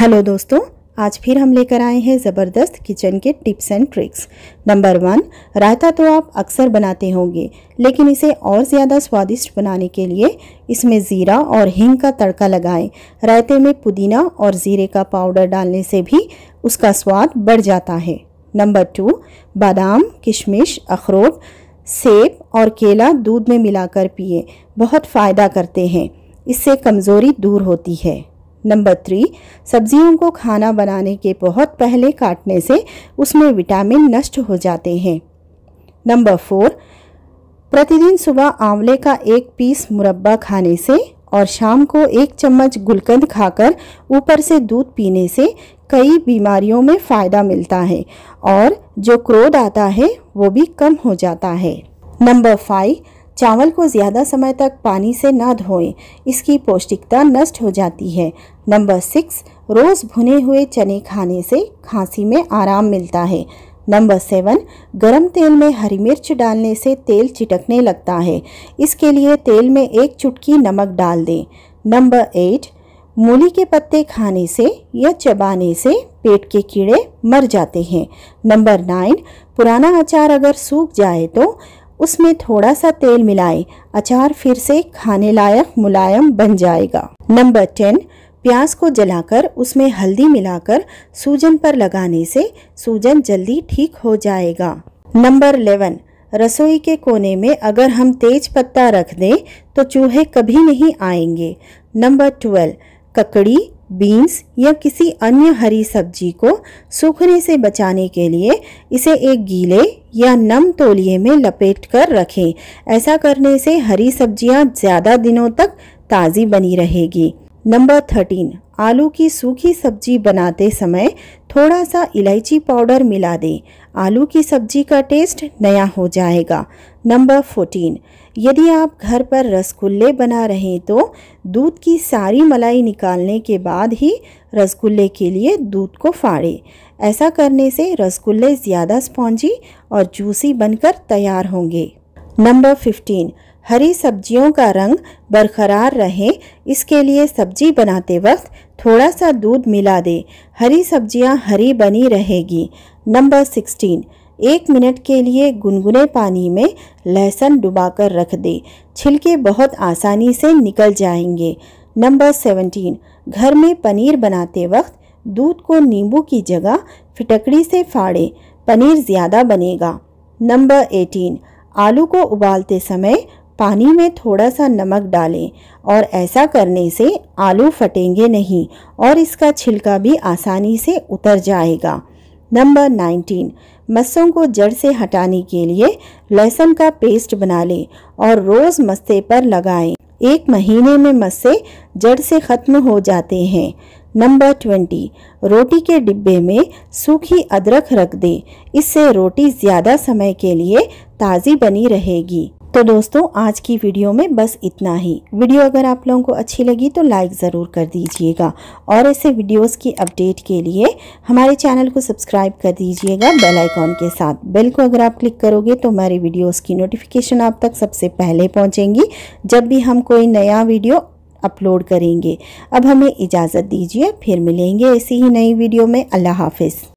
Hello दोस्तों आज फिर हम लेकर आए हैं ज़बरदस्त किचन के tips and tricks number one raita तो आप अक्सर बनाते होंगे लेकिन इसे और ज़्यादा स्वादिष्ट बनाने के लिए इसमें ज़ीरा और हींग का तड़का लगाएं रायते में पुदीना और ज़ीरे का पाउडर डालने से भी उसका स्वाद बढ़ जाता है नंबर टू बादाम किशमिश अखरोट सेब और केला दूध में मिलाकर पिए बहुत फ़ायदा करते हैं इससे कमज़ोरी दूर होती है नंबर थ्री सब्जियों को खाना बनाने के बहुत पहले काटने से उसमें विटामिन नष्ट हो जाते हैं नंबर फोर प्रतिदिन सुबह आंवले का एक पीस मुरब्बा खाने से और शाम को एक चम्मच गुलकंद खाकर ऊपर से दूध पीने से कई बीमारियों में फ़ायदा मिलता है और जो क्रोध आता है वो भी कम हो जाता है नंबर फाइव चावल को ज़्यादा समय तक पानी से ना धोएं इसकी पौष्टिकता नष्ट हो जाती है नंबर सिक्स रोज़ भुने हुए चने खाने से खांसी में आराम मिलता है नंबर सेवन गरम तेल में हरी मिर्च डालने से तेल चिटकने लगता है इसके लिए तेल में एक चुटकी नमक डाल दें नंबर एट मूली के पत्ते खाने से या चबाने से पेट के कीड़े मर जाते हैं नंबर नाइन पुराना अचार अगर सूख जाए तो उसमें थोड़ा सा तेल मिलाएं अचार फिर से खाने लायक मुलायम बन जाएगा नंबर टेन प्याज को जलाकर उसमें हल्दी मिलाकर सूजन पर लगाने से सूजन जल्दी ठीक हो जाएगा नंबर इलेवन रसोई के कोने में अगर हम तेज पत्ता रख दें तो चूहे कभी नहीं आएंगे नंबर ट्वेल्व ककड़ी बीन्स या किसी अन्य हरी सब्जी को सूखने से बचाने के लिए इसे एक गीले या नम तोलिए में लपेट कर रखें ऐसा करने से हरी सब्जियां ज़्यादा दिनों तक ताज़ी बनी रहेगी नंबर थर्टीन आलू की सूखी सब्जी बनाते समय थोड़ा सा इलायची पाउडर मिला दें आलू की सब्जी का टेस्ट नया हो जाएगा नंबर फोर्टीन यदि आप घर पर रसगुल्ले बना रहे तो दूध की सारी मलाई निकालने के बाद ही रसगुल्ले के लिए दूध को फाड़ें ऐसा करने से रसगुल्ले ज़्यादा स्पॉन्जी और जूसी बनकर तैयार होंगे नंबर फिफ्टीन हरी सब्जियों का रंग बरकरार रहे इसके लिए सब्जी बनाते वक्त थोड़ा सा दूध मिला दे हरी सब्जियां हरी बनी रहेगी नंबर सिक्सटीन एक मिनट के लिए गुनगुने पानी में लहसुन डुबाकर रख दे छिलके बहुत आसानी से निकल जाएंगे नंबर सेवनटीन घर में पनीर बनाते वक्त दूध को नींबू की जगह फिटकड़ी से फाड़े पनीर ज़्यादा बनेगा नंबर एटीन आलू को उबालते समय पानी में थोड़ा सा नमक डालें और ऐसा करने से आलू फटेंगे नहीं और इसका छिलका भी आसानी से उतर जाएगा नंबर नाइनटीन मस्सों को जड़ से हटाने के लिए लहसुन का पेस्ट बना लें और रोज़ मस्से पर लगाएं। एक महीने में मस्से जड़ से ख़त्म हो जाते हैं नंबर ट्वेंटी रोटी के डिब्बे में सूखी अदरक रख दें इससे रोटी ज़्यादा समय के लिए ताज़ी बनी रहेगी तो दोस्तों आज की वीडियो में बस इतना ही वीडियो अगर आप लोगों को अच्छी लगी तो लाइक ज़रूर कर दीजिएगा और ऐसे वीडियोस की अपडेट के लिए हमारे चैनल को सब्सक्राइब कर दीजिएगा बेल आइकॉन के साथ बेल को अगर आप क्लिक करोगे तो हमारे वीडियोस की नोटिफिकेशन आप तक सबसे पहले पहुंचेंगी जब भी हम कोई नया वीडियो अपलोड करेंगे अब हमें इजाज़त दीजिए फिर मिलेंगे ऐसी ही नई वीडियो में अल्लाह हाफिज़